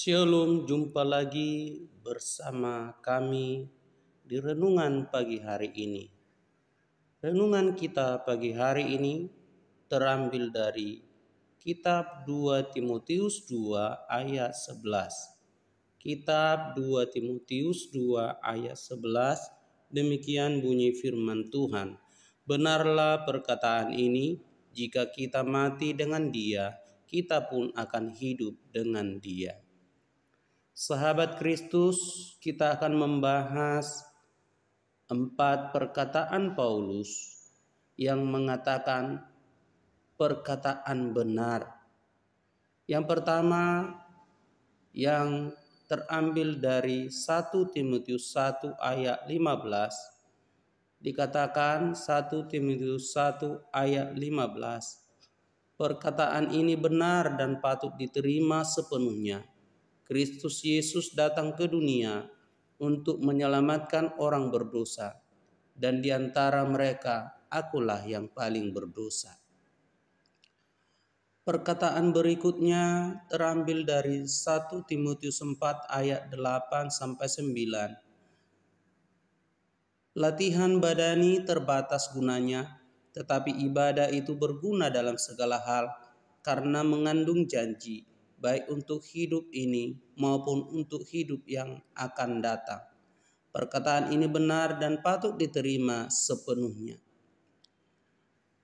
Shalom, jumpa lagi bersama kami di renungan pagi hari ini. Renungan kita pagi hari ini terambil dari kitab 2 Timotius 2 ayat 11. Kitab 2 Timotius 2 ayat 11 demikian bunyi firman Tuhan. Benarlah perkataan ini, jika kita mati dengan dia, kita pun akan hidup dengan dia sahabat Kristus, kita akan membahas empat perkataan Paulus yang mengatakan perkataan benar. Yang pertama yang terambil dari 1 Timotius 1 ayat 15 dikatakan 1 Timotius 1 ayat 15 perkataan ini benar dan patut diterima sepenuhnya Kristus Yesus datang ke dunia untuk menyelamatkan orang berdosa, dan di antara mereka akulah yang paling berdosa. Perkataan berikutnya terambil dari 1 Timotius 4 ayat 8 sampai 9. Latihan badani terbatas gunanya, tetapi ibadah itu berguna dalam segala hal karena mengandung janji baik untuk hidup ini maupun untuk hidup yang akan datang. Perkataan ini benar dan patut diterima sepenuhnya.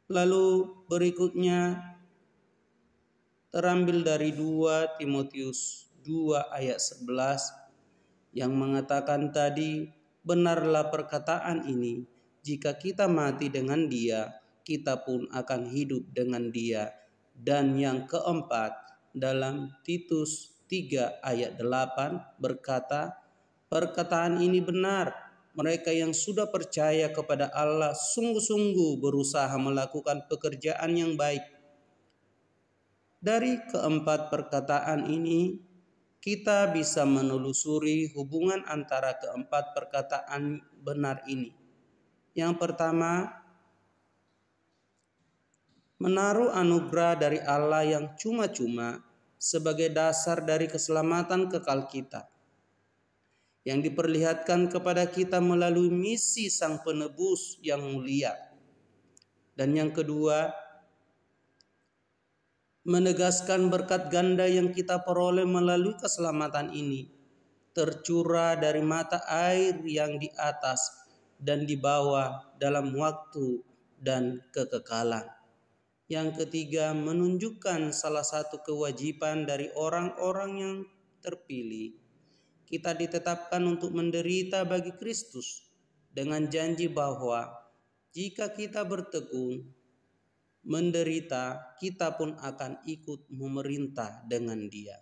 Lalu berikutnya terambil dari 2 Timotius 2 ayat 11 yang mengatakan tadi benarlah perkataan ini jika kita mati dengan dia kita pun akan hidup dengan dia dan yang keempat dalam Titus 3 ayat 8 berkata, Perkataan ini benar, mereka yang sudah percaya kepada Allah sungguh-sungguh berusaha melakukan pekerjaan yang baik. Dari keempat perkataan ini, kita bisa menelusuri hubungan antara keempat perkataan benar ini. Yang pertama, menaruh anugerah dari Allah yang cuma-cuma sebagai dasar dari keselamatan kekal kita yang diperlihatkan kepada kita melalui misi sang penebus yang mulia. Dan yang kedua, menegaskan berkat ganda yang kita peroleh melalui keselamatan ini tercurah dari mata air yang di atas dan di bawah dalam waktu dan kekekalan. Yang ketiga, menunjukkan salah satu kewajiban dari orang-orang yang terpilih. Kita ditetapkan untuk menderita bagi Kristus dengan janji bahwa jika kita bertekun menderita, kita pun akan ikut memerintah dengan Dia.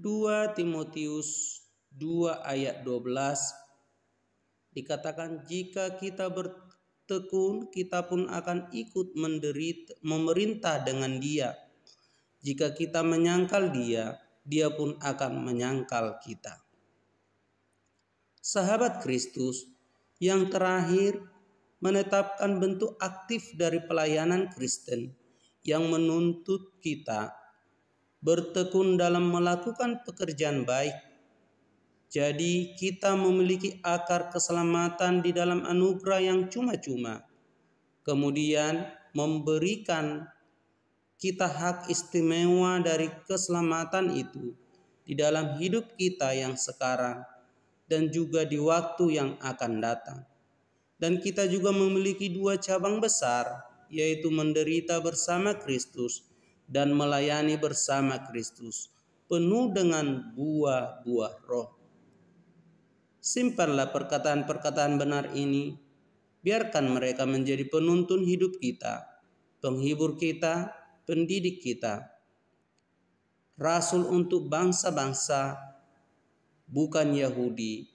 2 Timotius 2 ayat 12 dikatakan jika kita bertekun tekun, kita pun akan ikut menderita, memerintah dengan dia. Jika kita menyangkal dia, dia pun akan menyangkal kita. Sahabat Kristus yang terakhir menetapkan bentuk aktif dari pelayanan Kristen yang menuntut kita bertekun dalam melakukan pekerjaan baik jadi kita memiliki akar keselamatan di dalam anugerah yang cuma-cuma. Kemudian memberikan kita hak istimewa dari keselamatan itu di dalam hidup kita yang sekarang dan juga di waktu yang akan datang. Dan kita juga memiliki dua cabang besar, yaitu menderita bersama Kristus dan melayani bersama Kristus, penuh dengan buah-buah roh simpanlah perkataan-perkataan benar ini. Biarkan mereka menjadi penuntun hidup kita, penghibur kita, pendidik kita. Rasul untuk bangsa-bangsa, bukan Yahudi,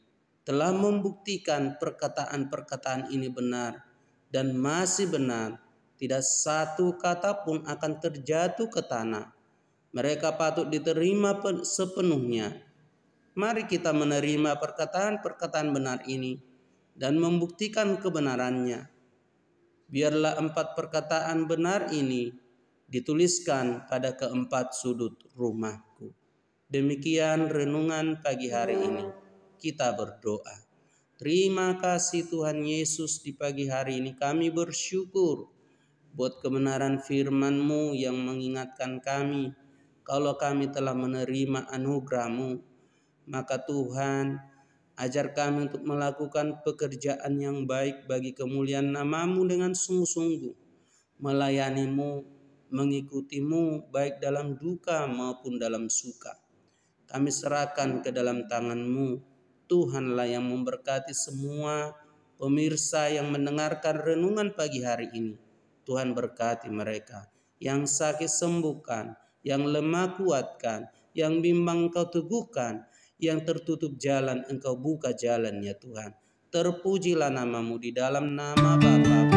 telah membuktikan perkataan-perkataan ini benar dan masih benar. Tidak satu kata pun akan terjatuh ke tanah. Mereka patut diterima sepenuhnya Mari kita menerima perkataan-perkataan benar ini dan membuktikan kebenarannya. Biarlah empat perkataan benar ini dituliskan pada keempat sudut rumahku. Demikian renungan pagi hari ini. Kita berdoa. Terima kasih Tuhan Yesus di pagi hari ini kami bersyukur buat kebenaran firman-Mu yang mengingatkan kami kalau kami telah menerima anugerah-Mu maka Tuhan, ajar kami untuk melakukan pekerjaan yang baik bagi kemuliaan namamu dengan sungguh-sungguh. Melayanimu, mengikutimu baik dalam duka maupun dalam suka. Kami serahkan ke dalam tanganmu. Tuhanlah yang memberkati semua pemirsa yang mendengarkan renungan pagi hari ini. Tuhan berkati mereka. Yang sakit sembuhkan, yang lemah kuatkan, yang bimbang kau teguhkan, yang tertutup jalan, Engkau buka jalannya Tuhan. Terpujilah namamu di dalam nama Bapa.